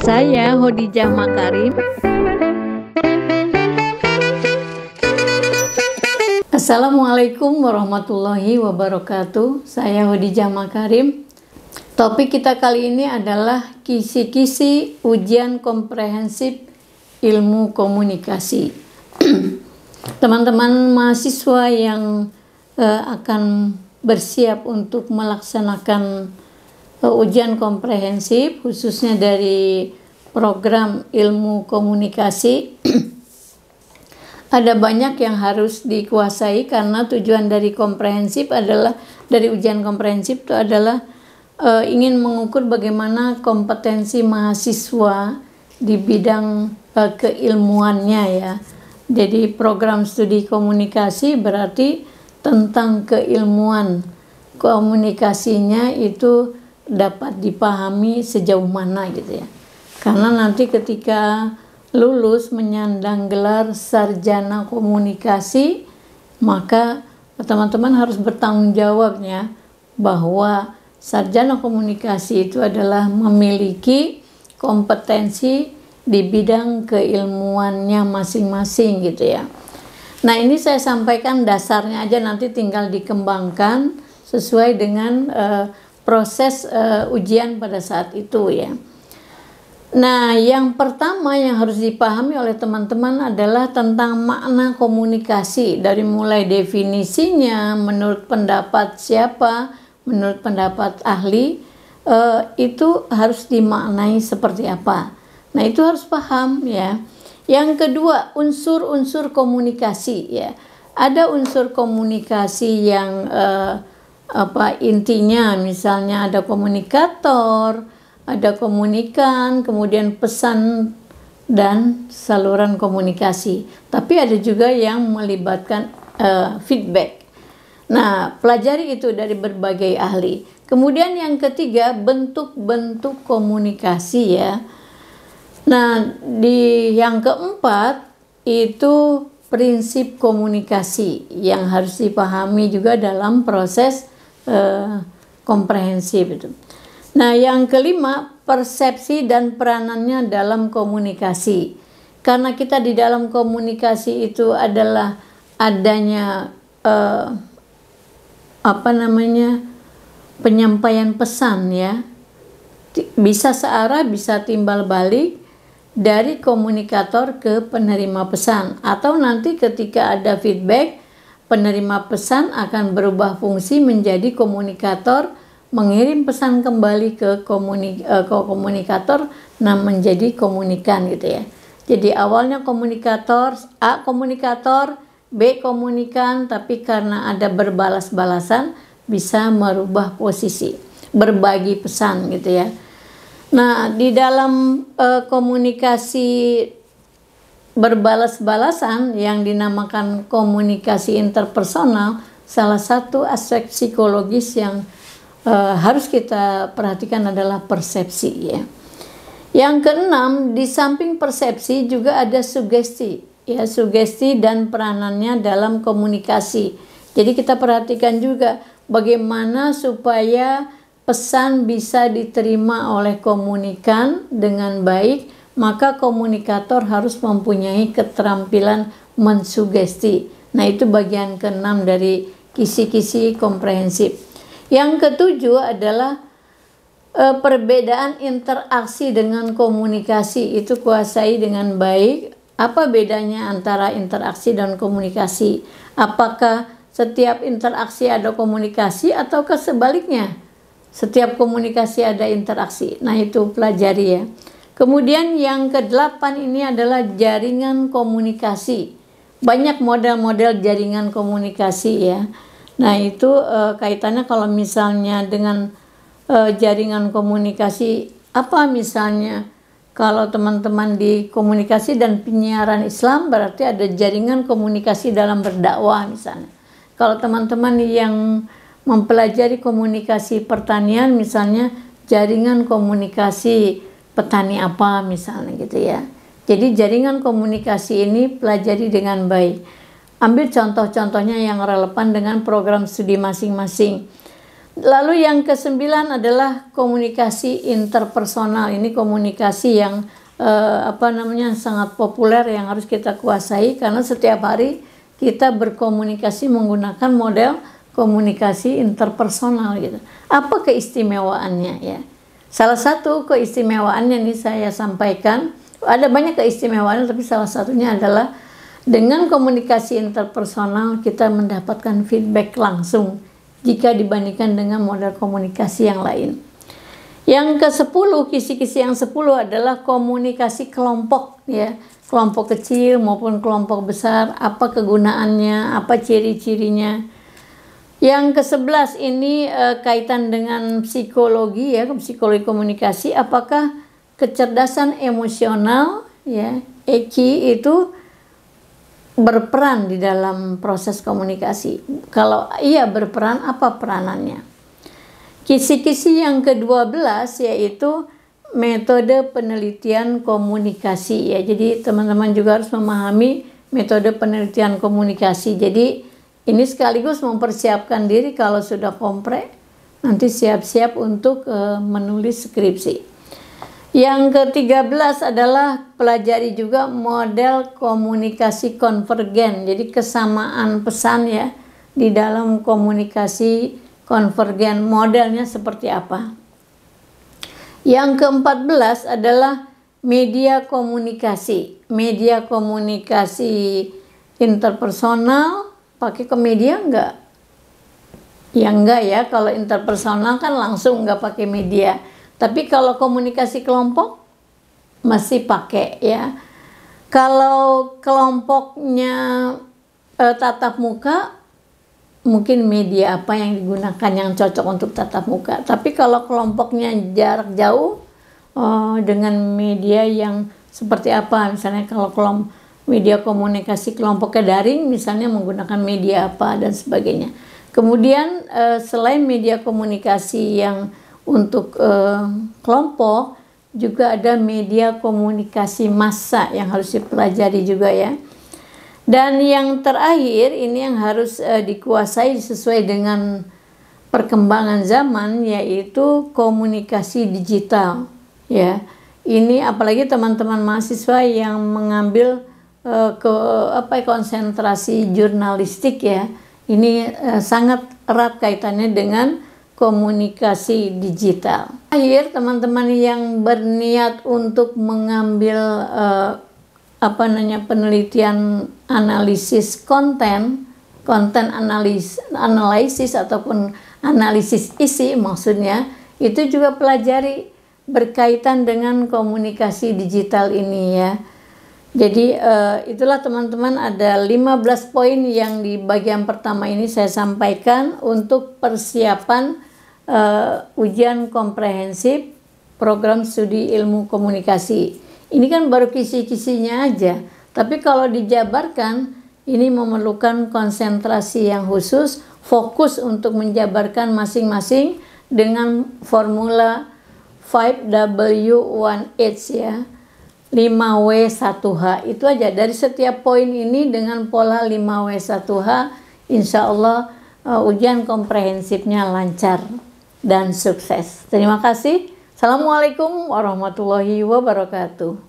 Saya Hodijah Makarim. Assalamualaikum warahmatullahi wabarakatuh. Saya Hodijah Makarim. Topik kita kali ini adalah kisi-kisi ujian komprehensif ilmu komunikasi. Teman-teman mahasiswa yang eh, akan bersiap untuk melaksanakan ujian komprehensif khususnya dari program ilmu komunikasi ada banyak yang harus dikuasai karena tujuan dari komprehensif adalah dari ujian komprehensif itu adalah e, ingin mengukur bagaimana kompetensi mahasiswa di bidang e, keilmuannya ya. Jadi program studi komunikasi berarti tentang keilmuan komunikasinya itu dapat dipahami sejauh mana gitu ya. Karena nanti ketika lulus menyandang gelar sarjana komunikasi, maka teman-teman harus bertanggung jawabnya bahwa sarjana komunikasi itu adalah memiliki kompetensi di bidang keilmuannya masing-masing gitu ya. Nah ini saya sampaikan dasarnya aja nanti tinggal dikembangkan sesuai dengan uh, proses uh, ujian pada saat itu ya. Nah, yang pertama yang harus dipahami oleh teman-teman adalah tentang makna komunikasi dari mulai definisinya, menurut pendapat siapa, menurut pendapat ahli, uh, itu harus dimaknai seperti apa. Nah, itu harus paham ya. Yang kedua, unsur-unsur komunikasi ya. Ada unsur komunikasi yang uh, apa intinya misalnya ada komunikator, ada komunikan, kemudian pesan dan saluran komunikasi. Tapi ada juga yang melibatkan uh, feedback. Nah, pelajari itu dari berbagai ahli. Kemudian yang ketiga bentuk-bentuk komunikasi ya. Nah, di yang keempat itu prinsip komunikasi yang harus dipahami juga dalam proses komprehensif itu. Nah, yang kelima, persepsi dan peranannya dalam komunikasi. Karena kita di dalam komunikasi itu adalah adanya uh, apa namanya? penyampaian pesan ya. Bisa searah, bisa timbal balik dari komunikator ke penerima pesan atau nanti ketika ada feedback Penerima pesan akan berubah fungsi menjadi komunikator, mengirim pesan kembali e, ke, komunikator, nah menjadi komunikan gitu ya. Jadi awalnya komunikator, A komunikator, B komunikan, tapi karena ada berbalas-balasan bisa merubah posisi, berbagi pesan gitu ya. Nah, di dalam uh, komunikasi berbalas-balasan yang dinamakan komunikasi interpersonal salah satu aspek psikologis yang uh, harus kita perhatikan adalah persepsi ya. Yang keenam, di samping persepsi juga ada sugesti ya, sugesti dan peranannya dalam komunikasi. Jadi kita perhatikan juga bagaimana supaya pesan bisa diterima oleh komunikan dengan baik maka komunikator harus mempunyai keterampilan mensugesti. Nah, itu bagian keenam dari kisi-kisi komprehensif. Yang ketujuh adalah e, perbedaan interaksi dengan komunikasi itu kuasai dengan baik. Apa bedanya antara interaksi dan komunikasi? Apakah setiap interaksi ada komunikasi ataukah sebaliknya? Setiap komunikasi ada interaksi. Nah, itu pelajari ya. Kemudian yang kedelapan ini adalah jaringan komunikasi. Banyak model-model jaringan komunikasi ya. Nah itu eh, kaitannya kalau misalnya dengan eh, jaringan komunikasi apa misalnya kalau teman-teman di komunikasi dan penyiaran Islam berarti ada jaringan komunikasi dalam berdakwah misalnya. Kalau teman-teman yang mempelajari komunikasi pertanian misalnya jaringan komunikasi petani apa misalnya gitu ya. Jadi jaringan komunikasi ini pelajari dengan baik. Ambil contoh-contohnya yang relevan dengan program studi masing-masing. Lalu yang kesembilan adalah komunikasi interpersonal. Ini komunikasi yang eh, apa namanya sangat populer yang harus kita kuasai karena setiap hari kita berkomunikasi menggunakan model komunikasi interpersonal gitu. Apa keistimewaannya ya? Salah satu keistimewaan yang saya sampaikan, ada banyak keistimewaan, tapi salah satunya adalah dengan komunikasi interpersonal kita mendapatkan feedback langsung jika dibandingkan dengan model komunikasi yang lain. Yang ke-10, kisi-kisi yang 10 adalah komunikasi kelompok ya. Kelompok kecil maupun kelompok besar, apa kegunaannya, apa ciri-cirinya. Yang ke-11 ini e, kaitan dengan psikologi ya, psikologi komunikasi apakah kecerdasan emosional ya, EQ itu berperan di dalam proses komunikasi. Kalau iya berperan apa peranannya? Kisi-kisi yang ke-12 yaitu metode penelitian komunikasi ya. Jadi teman-teman juga harus memahami metode penelitian komunikasi. Jadi ini sekaligus mempersiapkan diri kalau sudah kompre, nanti siap-siap untuk uh, menulis skripsi. Yang ke-13 adalah pelajari juga model komunikasi konvergen, jadi kesamaan pesan ya di dalam komunikasi konvergen modelnya seperti apa. Yang ke-14 adalah media komunikasi, media komunikasi interpersonal, pakai ke media enggak? Ya enggak ya, kalau interpersonal kan langsung enggak pakai media. Tapi kalau komunikasi kelompok masih pakai ya. Kalau kelompoknya eh, tatap muka mungkin media apa yang digunakan yang cocok untuk tatap muka. Tapi kalau kelompoknya jarak jauh oh, dengan media yang seperti apa misalnya kalau kelompok media komunikasi kelompoknya daring misalnya menggunakan media apa dan sebagainya. Kemudian eh, selain media komunikasi yang untuk eh, kelompok juga ada media komunikasi massa yang harus dipelajari juga ya. Dan yang terakhir ini yang harus eh, dikuasai sesuai dengan perkembangan zaman yaitu komunikasi digital ya. Ini apalagi teman-teman mahasiswa yang mengambil Eh, ke apa ya, konsentrasi jurnalistik ya ini uh, sangat erat kaitannya dengan komunikasi digital. Akhir teman-teman yang berniat untuk mengambil uh, apa namanya penelitian analisis konten, konten analis analisis ataupun analisis isi maksudnya itu juga pelajari berkaitan dengan komunikasi digital ini ya. Jadi uh, itulah teman-teman ada 15 poin yang di bagian pertama ini saya sampaikan untuk persiapan uh, ujian komprehensif program studi ilmu komunikasi. Ini kan baru kisi-kisinya aja, tapi kalau dijabarkan ini memerlukan konsentrasi yang khusus, fokus untuk menjabarkan masing-masing dengan formula 5W1H ya. 5W1H itu aja dari setiap poin ini dengan pola 5W1H insya Allah uh, ujian komprehensifnya lancar dan sukses terima kasih Assalamualaikum warahmatullahi wabarakatuh